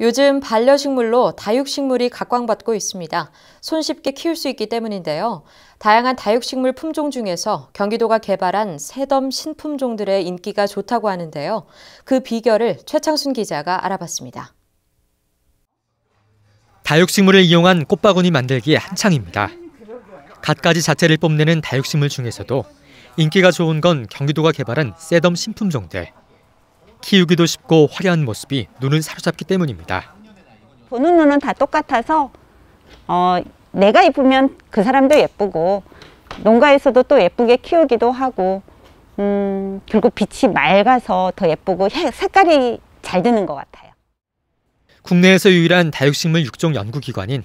요즘 반려식물로 다육식물이 각광받고 있습니다. 손쉽게 키울 수 있기 때문인데요. 다양한 다육식물 품종 중에서 경기도가 개발한 새덤 신품종들의 인기가 좋다고 하는데요. 그 비결을 최창순 기자가 알아봤습니다. 다육식물을 이용한 꽃바구니 만들기 한창입니다. 갖가지 자체를 뽐내는 다육식물 중에서도 인기가 좋은 건 경기도가 개발한 새덤 신품종들. 키우기도 쉽고 화려한 모습이 눈을 사로잡기 때문입니다. 보는 눈은 다 똑같아서 어, 내가 예쁘면 그 사람도 예쁘고 농가에서도 또 예쁘게 키우기도 하고 음, 결국 빛이 맑아서 더 예쁘고 색깔이 잘 드는 것 같아요. 국내에서 유일한 다육식물 육종 연구기관인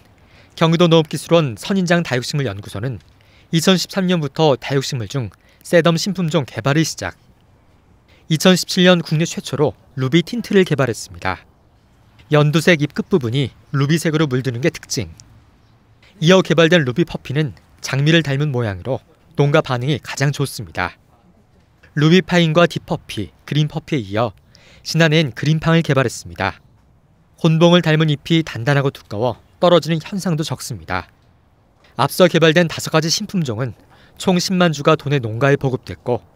경기도 농업기술원 선인장 다육식물 연구소는 2013년부터 다육식물 중 세덤 신품종 개발을 시작. 2017년 국내 최초로 루비 틴트를 개발했습니다. 연두색 입 끝부분이 루비색으로 물드는 게 특징. 이어 개발된 루비 퍼피는 장미를 닮은 모양으로 농가 반응이 가장 좋습니다. 루비 파인과 딥퍼피 그린퍼피에 이어 신한엔 그린팡을 개발했습니다. 혼봉을 닮은 잎이 단단하고 두꺼워 떨어지는 현상도 적습니다. 앞서 개발된 다섯 가지 신품종은 총 10만 주가 돈의 농가에 보급됐고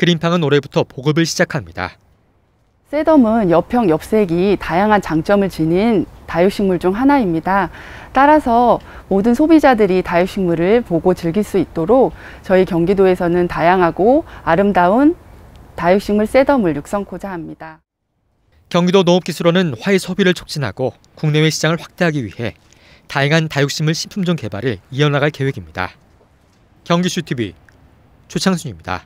그림팡은 올해부터 보급을 시작합니다. 세덤은 옆형 옆색이 다양한 장점을 지닌 다육식물 중 하나입니다. 따라서 모든 소비자들이 다육식물을 보고 즐길 수 있도록 저희 경기도에서는 다양하고 아름다운 다육식물 세덤을 육성코자 합니다. 경기도 농업기술원은 화훼 소비를 촉진하고 국내외 시장을 확대하기 위해 다양한 다육식물 식품종 개발을 이어나갈 계획입니다. 경기슈TV 최창순입니다.